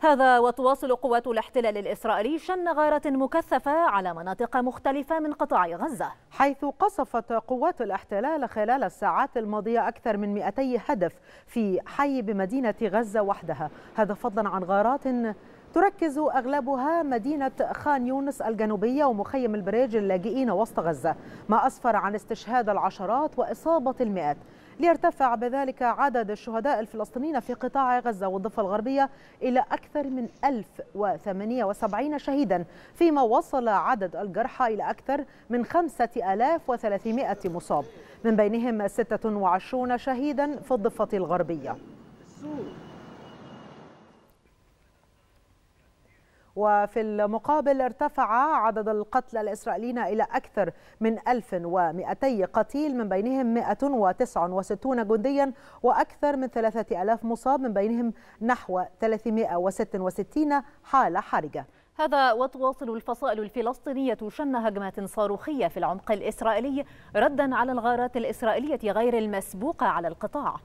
هذا وتواصل قوات الاحتلال الإسرائيلي شن غارة مكثفة على مناطق مختلفة من قطاع غزة حيث قصفت قوات الاحتلال خلال الساعات الماضية أكثر من 200 هدف في حي بمدينة غزة وحدها هذا فضلا عن غارات تركز أغلبها مدينة خان يونس الجنوبية ومخيم البريج اللاجئين وسط غزة ما أسفر عن استشهاد العشرات وإصابة المئات ليرتفع بذلك عدد الشهداء الفلسطينيين في قطاع غزة والضفة الغربية إلى أكثر من 1078 شهيدا فيما وصل عدد الجرحى إلى أكثر من 5300 مصاب من بينهم 26 شهيدا في الضفة الغربية وفي المقابل ارتفع عدد القتلى الإسرائيليين إلى أكثر من 1200 قتيل من بينهم 169 جنديا وأكثر من 3000 مصاب من بينهم نحو 366 حالة حرجة هذا وتواصل الفصائل الفلسطينية شن هجمات صاروخية في العمق الإسرائيلي ردا على الغارات الإسرائيلية غير المسبوقة على القطاع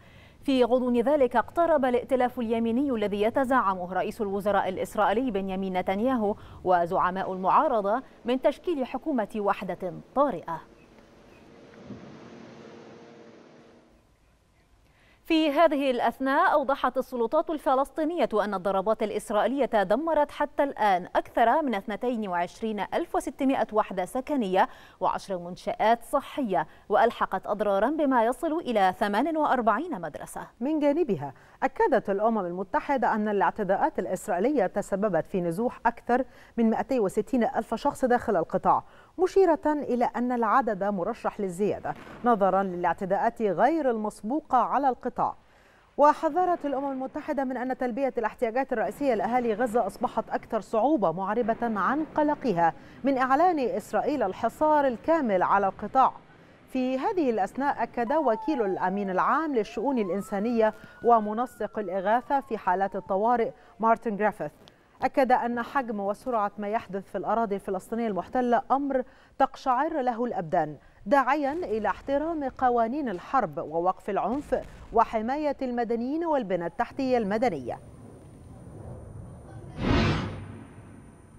في غضون ذلك اقترب الائتلاف اليميني الذي يتزعمه رئيس الوزراء الإسرائيلي بنيامين نتنياهو وزعماء المعارضة من تشكيل حكومة وحدة طارئة في هذه الأثناء أوضحت السلطات الفلسطينية أن الضربات الإسرائيلية دمرت حتى الآن أكثر من 22600 وحدة سكنية وعشر منشآت صحية وألحقت أضرارا بما يصل إلى 48 مدرسة من جانبها أكدت الأمم المتحدة أن الاعتداءات الإسرائيلية تسببت في نزوح أكثر من 260 ألف شخص داخل القطاع مشيرة إلى أن العدد مرشح للزيادة نظرا للاعتداءات غير المسبوقة على القطاع وحذرت الأمم المتحدة من أن تلبية الاحتياجات الرئيسية لأهالي غزة أصبحت أكثر صعوبة معربة عن قلقها من إعلان إسرائيل الحصار الكامل على القطاع في هذه الأثناء أكد وكيل الأمين العام للشؤون الإنسانية ومنسق الإغاثة في حالات الطوارئ مارتن جريفيث أكد أن حجم وسرعة ما يحدث في الأراضي الفلسطينية المحتلة أمر تقشعر له الأبدان داعيا إلى احترام قوانين الحرب ووقف العنف وحماية المدنيين والبنى التحتية المدنية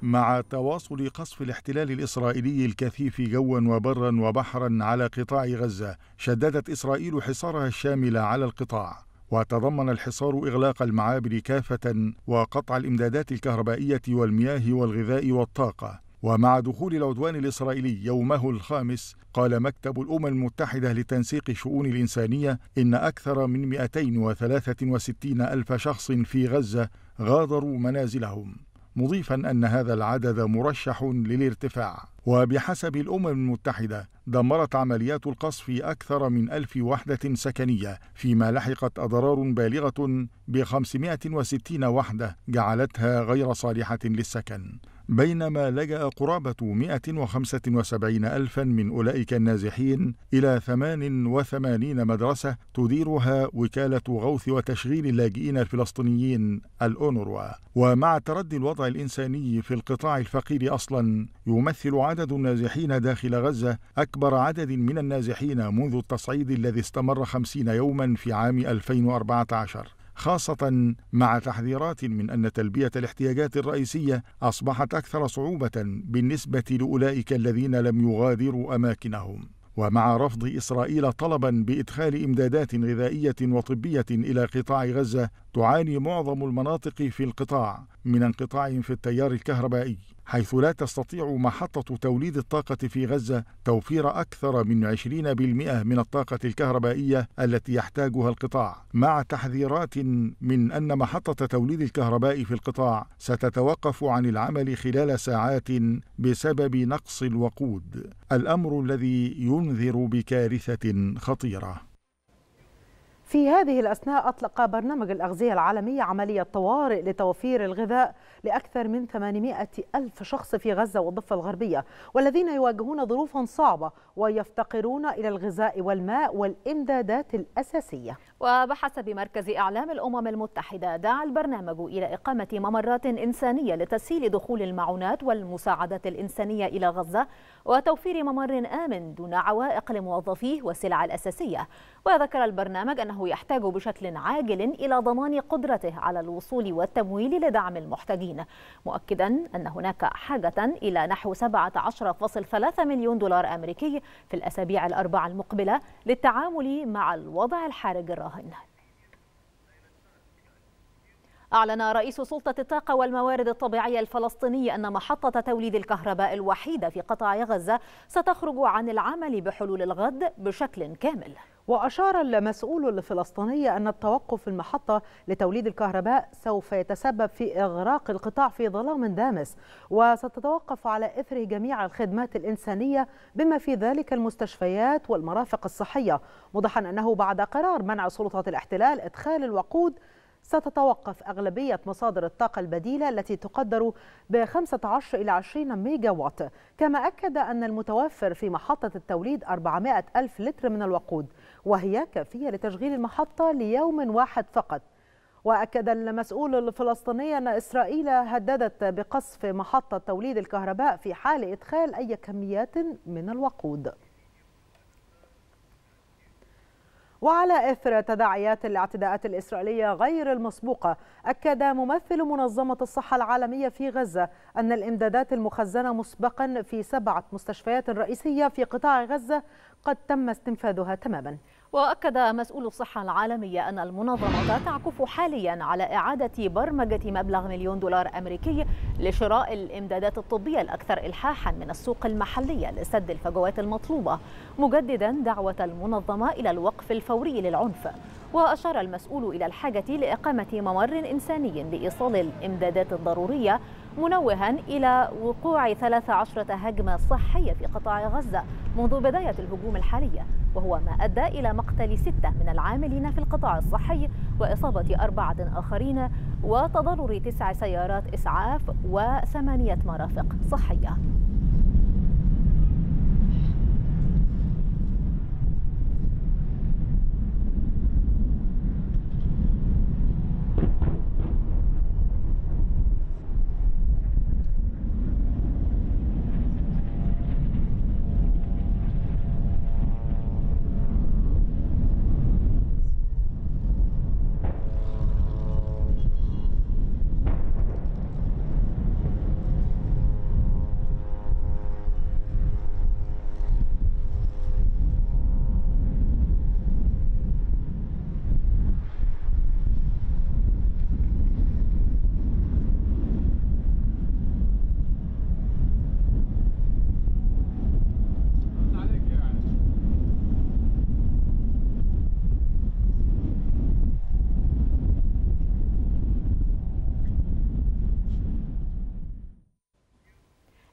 مع تواصل قصف الاحتلال الإسرائيلي الكثيف جوا وبرا وبحرا على قطاع غزة شددت إسرائيل حصارها الشامل على القطاع وتضمن الحصار إغلاق المعابر كافة وقطع الإمدادات الكهربائية والمياه والغذاء والطاقة ومع دخول العدوان الإسرائيلي يومه الخامس قال مكتب الأمم المتحدة لتنسيق الشؤون الإنسانية إن أكثر من 263 ألف شخص في غزة غادروا منازلهم مضيفا أن هذا العدد مرشح للارتفاع وبحسب الأمم المتحدة دمرت عمليات القصف أكثر من ألف وحدة سكنية فيما لحقت أضرار بالغة ب 560 وحدة جعلتها غير صالحة للسكن بينما لجأ قرابة 175 ألفا من أولئك النازحين إلى 88 مدرسة تديرها وكالة غوث وتشغيل اللاجئين الفلسطينيين الأونروا ومع تردي الوضع الإنساني في القطاع الفقير أصلا يمثل عدد النازحين داخل غزة أكبر عدد من النازحين منذ التصعيد الذي استمر خمسين يوما في عام 2014 خاصة مع تحذيرات من أن تلبية الاحتياجات الرئيسية أصبحت أكثر صعوبة بالنسبة لأولئك الذين لم يغادروا أماكنهم. ومع رفض إسرائيل طلبا بإدخال إمدادات غذائية وطبية إلى قطاع غزة، تعاني معظم المناطق في القطاع من انقطاع في التيار الكهربائي، حيث لا تستطيع محطة توليد الطاقة في غزة توفير أكثر من 20% من الطاقة الكهربائية التي يحتاجها القطاع، مع تحذيرات من أن محطة توليد الكهرباء في القطاع ستتوقف عن العمل خلال ساعات بسبب نقص الوقود، الأمر الذي ينذر بكارثة خطيرة. في هذه الأثناء أطلق برنامج الأغذية العالمي عملية طوارئ لتوفير الغذاء لأكثر من 800 ألف شخص في غزة والضفة الغربية والذين يواجهون ظروفا صعبة ويفتقرون إلى الغذاء والماء والإمدادات الأساسية وبحسب مركز إعلام الأمم المتحدة دعا البرنامج إلى إقامة ممرات إنسانية لتسهيل دخول المعونات والمساعدات الإنسانية إلى غزة وتوفير ممر آمن دون عوائق لموظفيه والسلع الأساسية وذكر البرنامج أنه يحتاج بشكل عاجل إلى ضمان قدرته على الوصول والتمويل لدعم المحتاجين مؤكدا أن هناك حاجة إلى نحو 17.3 مليون دولار أمريكي في الأسابيع الأربع المقبلة للتعامل مع الوضع الحرج الراهن أعلن رئيس سلطة الطاقة والموارد الطبيعية الفلسطيني أن محطة توليد الكهرباء الوحيدة في قطاع غزة ستخرج عن العمل بحلول الغد بشكل كامل وأشار المسؤول الفلسطيني أن التوقف في المحطة لتوليد الكهرباء سوف يتسبب في إغراق القطاع في ظلام دامس وستتوقف على إثره جميع الخدمات الإنسانية بما في ذلك المستشفيات والمرافق الصحية مضحا أنه بعد قرار منع سلطات الاحتلال إدخال الوقود ستتوقف أغلبية مصادر الطاقة البديلة التي تقدر ب 15 إلى 20 ميجا وات كما أكد أن المتوفر في محطة التوليد 400 ألف لتر من الوقود وهي كافية لتشغيل المحطة ليوم واحد فقط وأكد المسؤول الفلسطيني أن إسرائيل هددت بقصف محطة توليد الكهرباء في حال إدخال أي كميات من الوقود وعلى إثر تداعيات الاعتداءات الإسرائيلية غير المسبوقة أكد ممثل منظمة الصحة العالمية في غزة أن الإمدادات المخزنة مسبقا في سبعة مستشفيات رئيسية في قطاع غزة قد تم استنفاذها تماما وأكد مسؤول الصحة العالمية أن المنظمة تعكف حاليا على إعادة برمجة مبلغ مليون دولار أمريكي لشراء الإمدادات الطبية الأكثر إلحاحا من السوق المحلية لسد الفجوات المطلوبة مجددا دعوة المنظمة إلى الوقف الفوري للعنف وأشار المسؤول إلى الحاجة لإقامة ممر إنساني لإيصال الإمدادات الضرورية منوها إلى وقوع 13 هجمة صحية في قطاع غزة منذ بداية الهجوم الحالي وهو ما أدى إلى مقتل ستة من العاملين في القطاع الصحي وإصابة أربعة آخرين وتضرر تسع سيارات إسعاف وثمانية مرافق صحية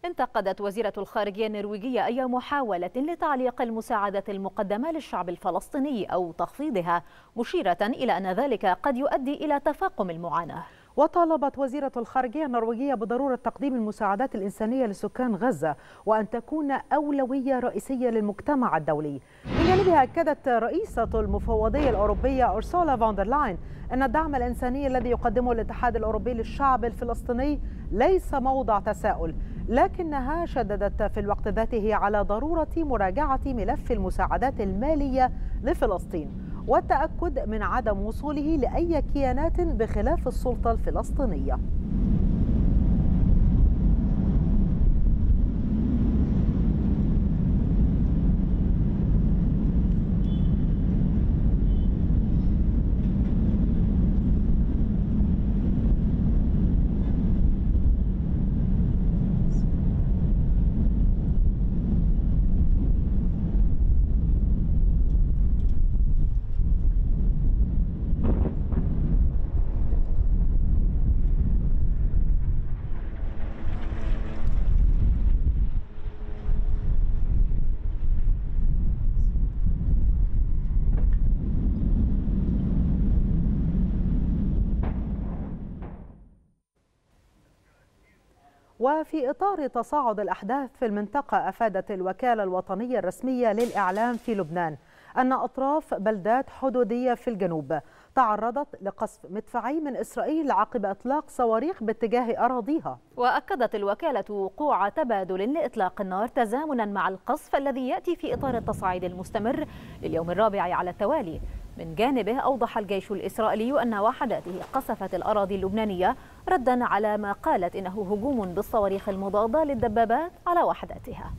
انتقدت وزيرة الخارجية النرويجية أي محاولة لتعليق المساعدة المقدمة للشعب الفلسطيني أو تخفيضها مشيرة إلى أن ذلك قد يؤدي إلى تفاقم المعاناة وطالبت وزيرة الخارجية النرويجية بضرورة تقديم المساعدات الإنسانية لسكان غزة وأن تكون أولوية رئيسية للمجتمع الدولي من جانبها أكدت رئيسة المفوضية الأوروبية أرسولا فوندرلاين أن الدعم الإنساني الذي يقدمه الاتحاد الأوروبي للشعب الفلسطيني ليس موضع تساؤل لكنها شددت في الوقت ذاته على ضرورة مراجعة ملف المساعدات المالية لفلسطين والتأكد من عدم وصوله لأي كيانات بخلاف السلطة الفلسطينية وفي إطار تصاعد الأحداث في المنطقة أفادت الوكالة الوطنية الرسمية للإعلام في لبنان أن أطراف بلدات حدودية في الجنوب تعرضت لقصف مدفعي من إسرائيل عقب إطلاق صواريخ باتجاه أراضيها وأكدت الوكالة وقوع تبادل لإطلاق النار تزامنا مع القصف الذي يأتي في إطار التصعيد المستمر لليوم الرابع على التوالي من جانبه أوضح الجيش الإسرائيلي أن وحداته قصفت الأراضي اللبنانية ردا على ما قالت إنه هجوم بالصواريخ المضادة للدبابات على وحداتها